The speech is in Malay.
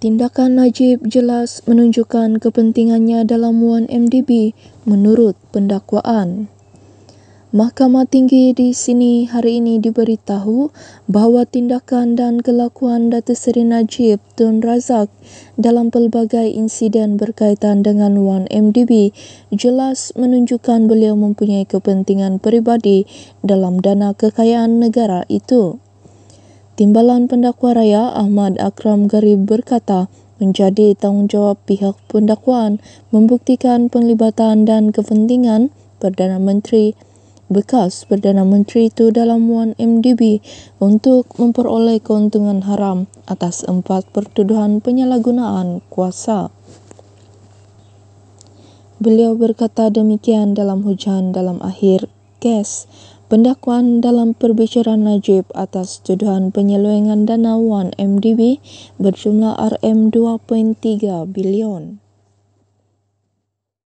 Tindakan Najib jelas menunjukkan kepentingannya dalam 1MDB menurut pendakwaan. Mahkamah Tinggi di sini hari ini diberitahu bahawa tindakan dan kelakuan Datuk Seri Najib Tun Razak dalam pelbagai insiden berkaitan dengan 1MDB jelas menunjukkan beliau mempunyai kepentingan peribadi dalam dana kekayaan negara itu. Timbalan pendakwa raya Ahmad Akram Garib berkata, menjadi tanggungjawab pihak pendakwaan membuktikan penglibatan dan kepentingan Perdana Menteri bekas Perdana Menteri itu dalam 1MDB untuk memperoleh keuntungan haram atas empat pertuduhan penyalahgunaan kuasa. Beliau berkata demikian dalam hujan dalam akhir kes pendakwaan dalam perbicaraan Najib atas tuduhan penyelewengan dana 1MDB berjumlah RM2.3 bilion.